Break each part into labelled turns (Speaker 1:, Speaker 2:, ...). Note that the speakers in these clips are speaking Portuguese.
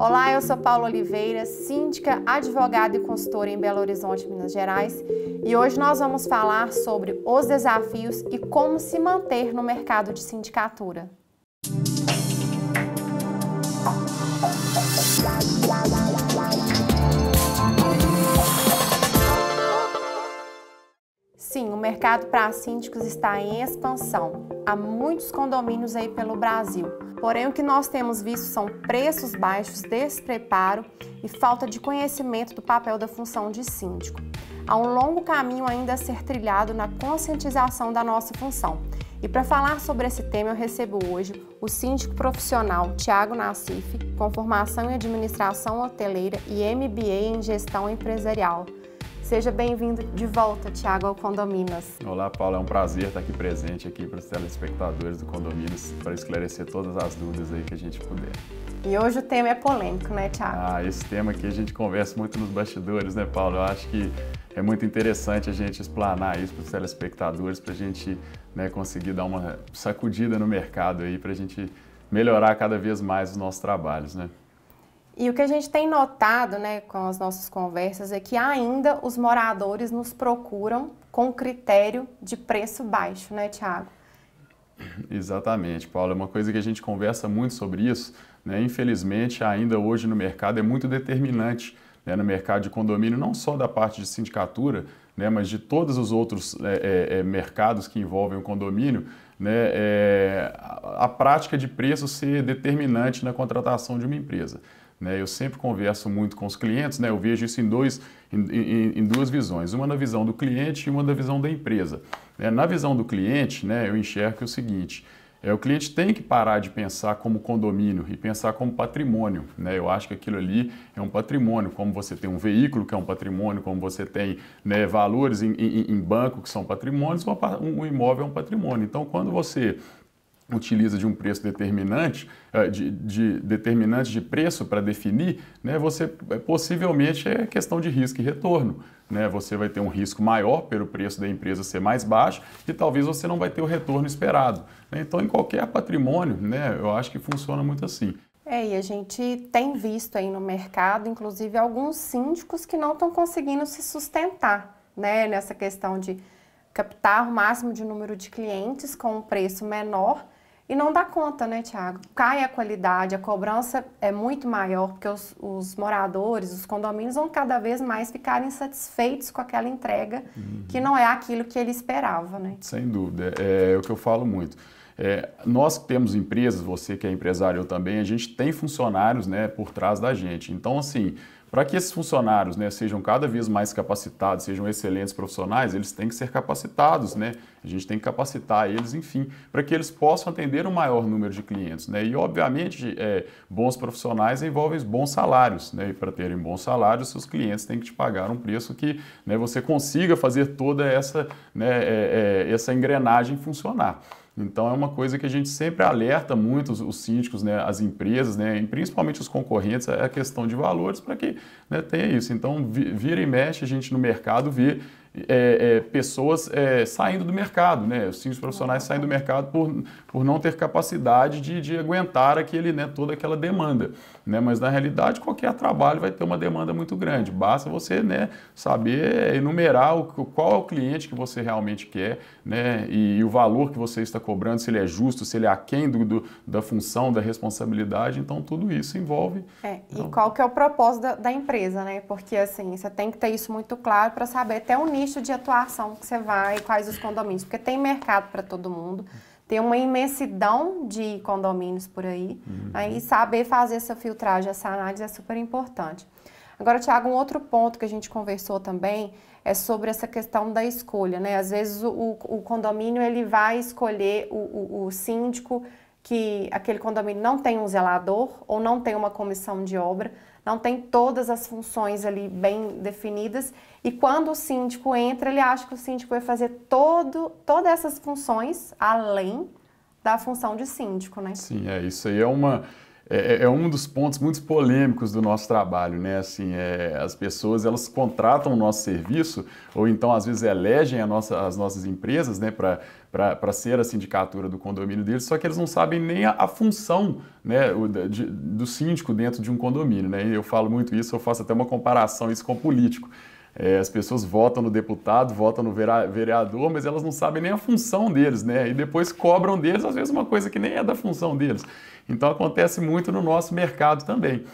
Speaker 1: Olá, eu sou Paula Oliveira, síndica, advogada e consultora em Belo Horizonte, Minas Gerais, e hoje nós vamos falar sobre os desafios e como se manter no mercado de sindicatura. mercado para síndicos está em expansão. Há muitos condomínios aí pelo Brasil. Porém, o que nós temos visto são preços baixos, despreparo e falta de conhecimento do papel da função de síndico. Há um longo caminho ainda a ser trilhado na conscientização da nossa função. E para falar sobre esse tema, eu recebo hoje o síndico profissional Tiago Nassif, com formação em administração hoteleira e MBA em gestão empresarial. Seja bem-vindo de volta, Tiago, ao Condominas.
Speaker 2: Olá, Paulo. É um prazer estar aqui presente aqui para os telespectadores do Condominas para esclarecer todas as dúvidas aí que a gente puder.
Speaker 1: E hoje o tema é polêmico, né, Tiago?
Speaker 2: Ah, esse tema que a gente conversa muito nos bastidores, né, Paulo? Eu acho que é muito interessante a gente explanar isso para os telespectadores, para a gente né, conseguir dar uma sacudida no mercado aí, para a gente melhorar cada vez mais os nossos trabalhos, né?
Speaker 1: E o que a gente tem notado né, com as nossas conversas é que ainda os moradores nos procuram com critério de preço baixo, né, Tiago?
Speaker 2: Exatamente, Paulo. É uma coisa que a gente conversa muito sobre isso. Né? Infelizmente, ainda hoje no mercado é muito determinante né? no mercado de condomínio, não só da parte de sindicatura, né? mas de todos os outros é, é, é mercados que envolvem o condomínio, né? é, a, a prática de preço ser determinante na contratação de uma empresa. Né? Eu sempre converso muito com os clientes, né? eu vejo isso em, dois, em, em, em duas visões, uma na visão do cliente e uma na visão da empresa. Né? Na visão do cliente, né, eu enxergo o seguinte, é, o cliente tem que parar de pensar como condomínio e pensar como patrimônio. Né? Eu acho que aquilo ali é um patrimônio, como você tem um veículo que é um patrimônio, como você tem né, valores em, em, em, banco que são patrimônios, um imóvel é um patrimônio. Então, quando você utiliza de um preço determinante, eh, de, de determinante de preço para definir, né, você eh, possivelmente é questão de risco e retorno. Né? Você vai ter um risco maior pelo preço da empresa ser mais baixo e talvez você não vai ter o retorno esperado. Né? Então, em qualquer patrimônio, né, eu acho que funciona muito assim.
Speaker 1: É, e a gente tem visto aí no mercado, inclusive, alguns síndicos que não estão conseguindo se sustentar né, nessa questão de captar o máximo de número de clientes com um preço menor e não dá conta, né, Tiago? Cai a qualidade, a cobrança é muito maior, porque os, os, moradores, os condomínios vão cada vez mais ficar insatisfeitos com aquela entrega, uhum. que não é aquilo que ele esperava, né?
Speaker 2: Sem dúvida, é, é o que eu falo muito. É, nós que temos empresas, você que é empresário eu também, a gente tem funcionários né, por trás da gente. Então, assim, para que esses funcionários né, sejam cada vez mais capacitados, sejam excelentes profissionais, eles têm que ser capacitados, né? A gente tem que capacitar eles, enfim, para que eles possam atender um maior número de clientes, né? E, obviamente, é, bons profissionais envolvem bons salários, né? E para terem bons salários, seus clientes têm que te pagar um preço que né, você consiga fazer toda essa, né, é, é, essa engrenagem funcionar. Então é uma coisa que a gente sempre alerta muito os, os síndicos, né, as empresas, né, e principalmente os concorrentes, é a questão de valores para que né, tenha isso. Então vi, vira e mexe a gente no mercado vê é, é, pessoas é, saindo do mercado, né? Os profissionais saindo do mercado por, por não ter capacidade de, de aguentar aquele, né, toda aquela demanda. Né? Mas na realidade qualquer trabalho vai ter uma demanda muito grande. Basta você né, saber enumerar o, qual é o cliente que você realmente quer né, e, e o valor que você está cobrando, se ele é justo, se ele é aquém do, do da função, da responsabilidade. Então tudo isso envolve.
Speaker 1: É, então... E qual que é o propósito da, da empresa, né? Porque assim, você tem que ter isso muito claro para saber até o nível nicho de atuação que você vai, quais os condomínios, porque tem mercado para todo mundo. Tem uma imensidão de condomínios por aí, uhum. aí né, saber fazer essa filtragem, essa análise é super importante. Agora, Tiago, um outro ponto que a gente conversou também é sobre essa questão da escolha, né? Às vezes o, o condomínio ele vai escolher o, o, o síndico que aquele condomínio não tem um zelador ou não tem uma comissão de obra, não tem todas as funções ali bem definidas e quando o síndico entra, ele acha que o síndico vai fazer todo, todas essas funções além da função de síndico, né?
Speaker 2: Sim, é isso aí é uma é, é, é, um dos pontos muito polêmicos do nosso trabalho, né? Assim, é, as pessoas elas contratam o nosso serviço ou então às vezes elegem nossa, as nossas empresas, né, para ser a sindicatura do condomínio deles, só que eles não sabem nem a, a função, né, o, de, do síndico dentro de um condomínio, né? E eu falo muito isso, eu faço até uma comparação isso com o político. É, as pessoas votam no deputado, votam no vereador, mas elas não sabem nem a função deles, né? E depois cobram deles, às vezes, uma coisa que nem é da função deles. Então acontece muito no nosso mercado também.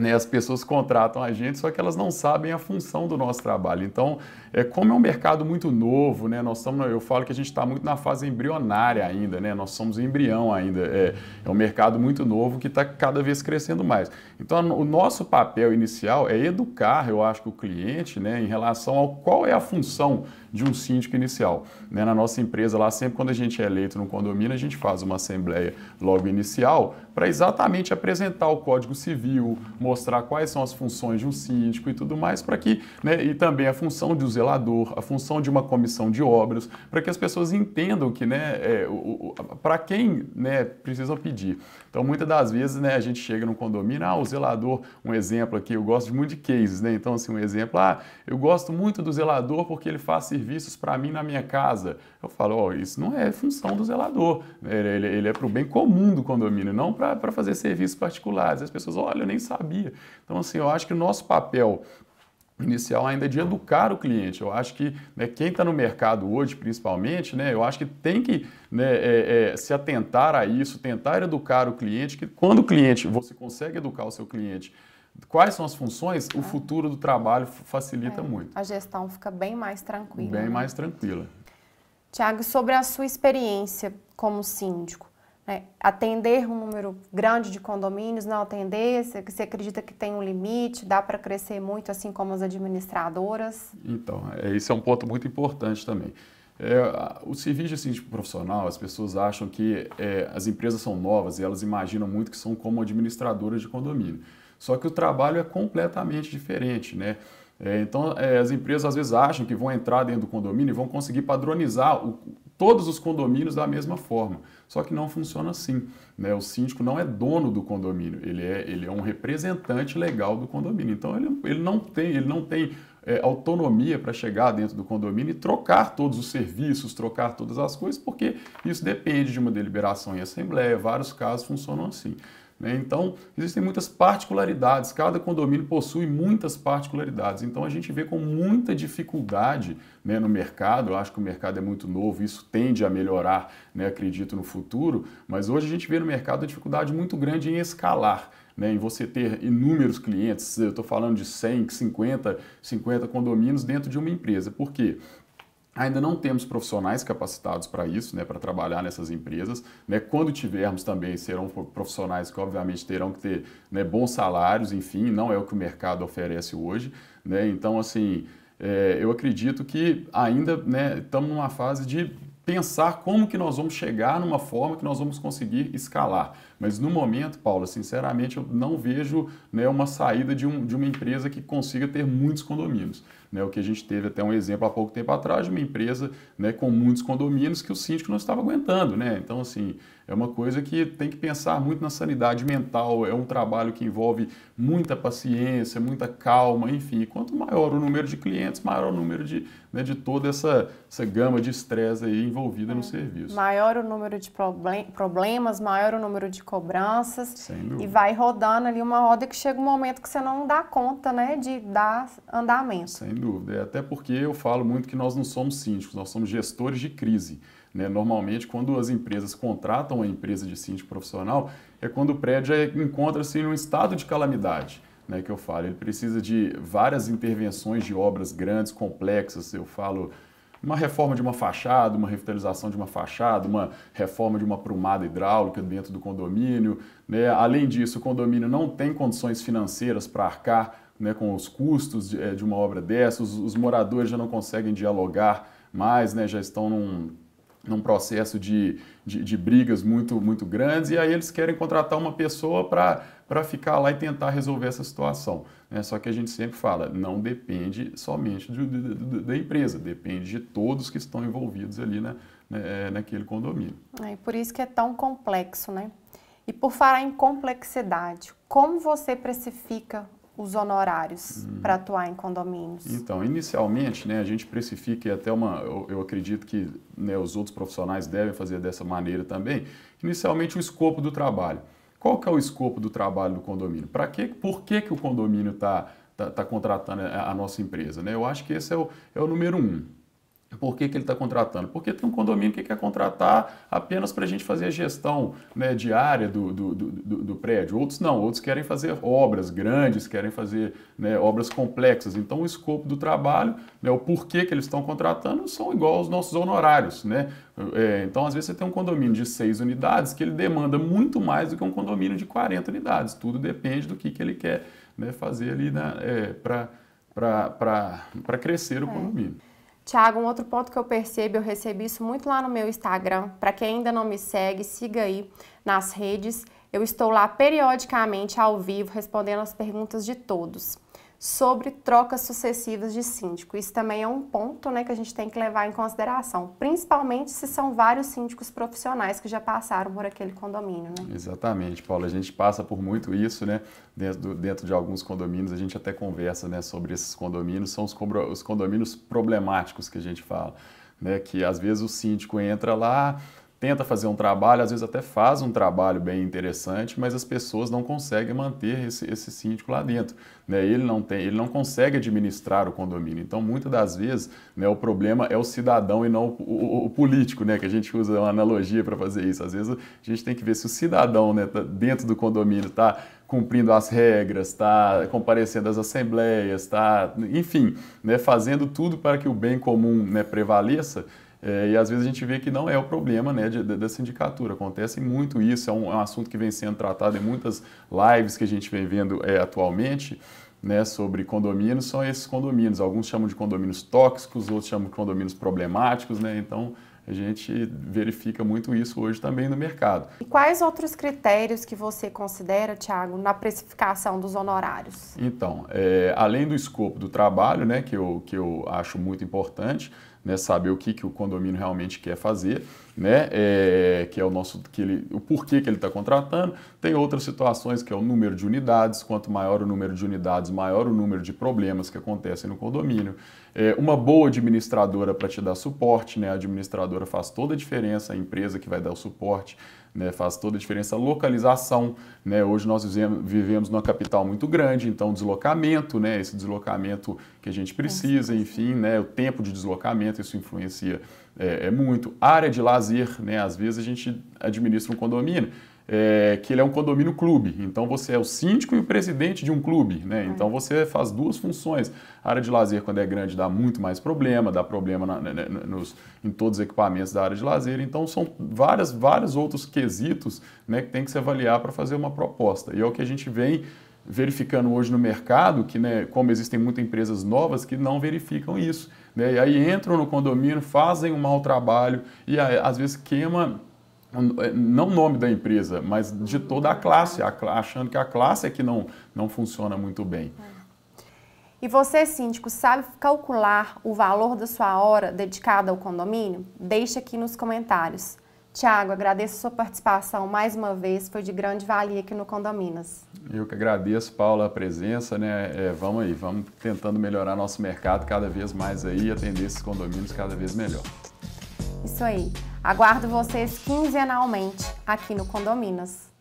Speaker 2: Né? As pessoas contratam a gente, só que elas não sabem a função do nosso trabalho. Então, é, como é um mercado muito novo, né? Nós estamos, eu falo que a gente está muito na fase embrionária ainda, né? Nós somos embrião ainda. É, é um mercado muito novo que está cada vez crescendo mais. Então, o nosso papel inicial é educar, eu acho, o cliente, né? Em relação ao qual é a função de um síndico inicial. Né? Na nossa empresa lá, sempre quando a gente é eleito no condomínio, a gente faz uma assembleia logo inicial para exatamente apresentar o Código Civil, mostrar quais são as funções de um síndico e tudo mais, para que, né, e também a função de um zelador, a função de uma comissão de obras, para que as pessoas entendam que, né, é, para quem né, precisam pedir. Então, muitas das vezes, né, a gente chega num condomínio, ah, o zelador, um exemplo aqui, eu gosto muito de cases, né, então, assim, um exemplo, ah, eu gosto muito do zelador porque ele faz serviços para mim na minha casa. Eu falo, ó, oh, isso não é função do zelador, né, ele, ele, ele é para o bem comum do condomínio, não para para fazer serviços particulares. As pessoas, olha, eu nem sabia. Então, assim, eu acho que o nosso papel inicial ainda é de educar o cliente. Eu acho que né, quem está no mercado hoje, principalmente, né, eu acho que tem que né, é, é, se atentar a isso, tentar educar o cliente, que quando o cliente, você consegue educar o seu cliente, quais são as funções, o é. futuro do trabalho facilita é, muito.
Speaker 1: A gestão fica bem mais tranquila. Bem né? mais tranquila. Tiago, sobre a sua experiência como síndico, né, atender um número grande de condomínios, não atender? Você, você acredita que tem um limite? Dá para crescer muito, assim como as administradoras?
Speaker 2: Então, é, esse é um ponto muito importante também. É, o serviço assim, de profissional, as pessoas acham que é, as empresas são novas e elas imaginam muito que são como administradoras de condomínio. Só que o trabalho é completamente diferente, né? É, então, é, as empresas às vezes acham que vão entrar dentro do condomínio e vão conseguir padronizar o, todos os condomínios da mesma forma. Só que não funciona assim. Né? O síndico não é dono do condomínio, ele é, ele é um representante legal do condomínio. Então ele, ele não tem, ele não tem é, autonomia para chegar dentro do condomínio e trocar todos os serviços, trocar todas as coisas, porque isso depende de uma deliberação em assembleia, vários casos funcionam assim. Né? Então, existem muitas particularidades, cada condomínio possui muitas particularidades. Então, a gente vê com muita dificuldade né, no mercado, eu acho que o mercado é muito novo, isso tende a melhorar, né, acredito, no futuro, mas hoje a gente vê no mercado a dificuldade muito grande em escalar. Né, em você ter inúmeros clientes, eu estou falando de 100, 50, 50 condomínios dentro de uma empresa. Por quê? Ainda não temos profissionais capacitados para isso, né, para trabalhar nessas empresas. Né? Quando tivermos também, serão profissionais que obviamente terão que ter né, bons salários, enfim, não é o que o mercado oferece hoje. Né? Então, assim, é, eu acredito que ainda né, estamos numa fase de pensar como que nós vamos chegar numa forma que nós vamos conseguir escalar. Mas no momento, Paula, sinceramente, eu não vejo né, uma saída de, um, de uma empresa que consiga ter muitos condomínios. Né, o que a gente teve até um exemplo há pouco tempo atrás de uma empresa né, com muitos condomínios que o síndico não estava aguentando. Né? Então, assim, é uma coisa que tem que pensar muito na sanidade mental, é um trabalho que envolve muita paciência, muita calma, enfim. Quanto maior o número de clientes, maior o número de, né, de toda essa, essa gama de estresse envolvida é. no serviço.
Speaker 1: Maior o número de problemas, maior o número de cobranças. E vai rodando ali uma roda que chega um momento que você não dá conta né, de dar andamento.
Speaker 2: Sem dúvida. É até porque eu falo muito que nós não somos síndicos, nós somos gestores de crise. Né? Normalmente, quando as empresas contratam a empresa de síndico profissional, é quando o prédio é, encontra-se em um estado de calamidade. Né, que eu falo, ele precisa de várias intervenções de obras grandes, complexas. Eu falo uma reforma de uma fachada, uma revitalização de uma fachada, uma reforma de uma prumada hidráulica dentro do condomínio. Né? Além disso, o condomínio não tem condições financeiras para arcar né, com os custos de, é, de uma obra dessa, os, os, moradores já não conseguem dialogar mais, né, já estão num, num processo de, de, de, brigas muito, muito grandes, e aí eles querem contratar uma pessoa para ficar lá e tentar resolver essa situação. Né? Só que a gente sempre fala, não depende somente da empresa, depende de todos que estão envolvidos ali na, na, né, é, naquele condomínio.
Speaker 1: É, por isso que é tão complexo, né? E por falar em complexidade, como você precifica os honorários hum. para atuar em condomínios? Então,
Speaker 2: inicialmente, né, a gente precifica e até uma. Eu, eu acredito que né, os outros profissionais devem fazer dessa maneira também. Inicialmente, o escopo do trabalho. Qual que é o escopo do trabalho do condomínio? Para que? Por que, que o condomínio está tá, tá, contratando a, a nossa empresa? Né? Eu acho que esse é o, é o número um. Por que, que ele está contratando? Porque tem um condomínio que quer contratar apenas para a gente fazer a gestão né, diária do, do, do, do, prédio. Outros não, outros querem fazer obras grandes, querem fazer né, obras complexas. Então, o escopo do trabalho, né, o porquê que eles estão contratando, são igual aos nossos honorários. Né? É, então, às vezes, você tem um condomínio de seis unidades que ele demanda muito mais do que um condomínio de 40 unidades. Tudo depende do que, que ele quer né, fazer ali é, para crescer o é. condomínio.
Speaker 1: Tiago, um outro ponto que eu percebo, eu recebi isso muito lá no meu Instagram. Para quem ainda não me segue, siga aí nas redes. Eu estou lá periodicamente ao vivo respondendo as perguntas de todos sobre trocas sucessivas de síndico. Isso também é um ponto né, que a gente tem que levar em consideração, principalmente se são vários síndicos profissionais que já passaram por aquele condomínio. Né?
Speaker 2: Exatamente, Paula. A gente passa por muito isso, né? Dentro, dentro de alguns condomínios, a gente até conversa né, sobre esses condomínios, são os condomínios problemáticos que a gente fala. Né, que às vezes o síndico entra lá, tenta fazer um trabalho, às vezes até faz um trabalho bem interessante, mas as pessoas não conseguem manter esse, esse síndico lá dentro. Né? Ele, não tem, ele não consegue administrar o condomínio. Então, muitas das vezes, né, o problema é o cidadão e não o, o, o político, né? que a gente usa uma analogia para fazer isso. Às vezes, a gente tem que ver se o cidadão né, tá dentro do condomínio está cumprindo as regras, está comparecendo às assembleias, está, enfim, né, fazendo tudo para que o bem comum né, prevaleça é, e às vezes a gente vê que não é o problema né, de, de, da sindicatura. Acontece muito isso, é um, é um, assunto que vem sendo tratado em muitas lives que a gente vem vendo é, atualmente. Né, sobre condomínios, são esses condomínios. Alguns chamam de condomínios tóxicos, outros chamam de condomínios problemáticos. Né? Então, a gente verifica muito isso hoje também no mercado.
Speaker 1: E quais outros critérios que você considera, Tiago, na precificação dos honorários?
Speaker 2: Então, é, além do escopo do trabalho, né, que eu, que eu acho muito importante, né, saber o que, que o condomínio realmente quer fazer, né, é, que é o nosso, que ele, o porquê que ele está contratando. Tem outras situações que é o número de unidades, quanto maior o número de unidades, maior o número de problemas que acontecem no condomínio. É, uma boa administradora para te dar suporte, né, a administradora faz toda a diferença, a empresa que vai dar o suporte né, faz toda a diferença a localização. Né? Hoje nós vivemos numa capital muito grande, então deslocamento, né, esse deslocamento que a gente precisa, enfim, né, o tempo de deslocamento, isso influencia é, é muito. Área de lazer, né, às vezes a gente administra um condomínio é, que ele é um condomínio clube. Então você é o síndico e o presidente de um clube, né? É. Então você faz duas funções. A área de lazer, quando é grande, dá muito mais problema, dá problema na, na, nos, em todos os equipamentos da área de lazer. Então são várias, vários outros quesitos né, que tem que se avaliar para fazer uma proposta. E é o que a gente vem verificando hoje no mercado, que né, como existem muitas empresas novas que não verificam isso. Né? E aí entram no condomínio, fazem um mau trabalho e aí, às vezes queima é, não o nome da empresa, mas de toda a classe, achando que a classe é que não, não funciona muito bem.
Speaker 1: E você, síndico, sabe calcular o valor da sua hora dedicada ao condomínio? Deixe aqui nos comentários. Tiago, agradeço a sua participação mais uma vez, foi de grande valia aqui no Condominas.
Speaker 2: Eu que agradeço, Paula, a presença, né? É, vamos aí, vamos tentando melhorar nosso mercado cada vez mais aí e atender esses condomínios cada vez melhor.
Speaker 1: Isso aí. Aguardo vocês quinzenalmente aqui no Condominas.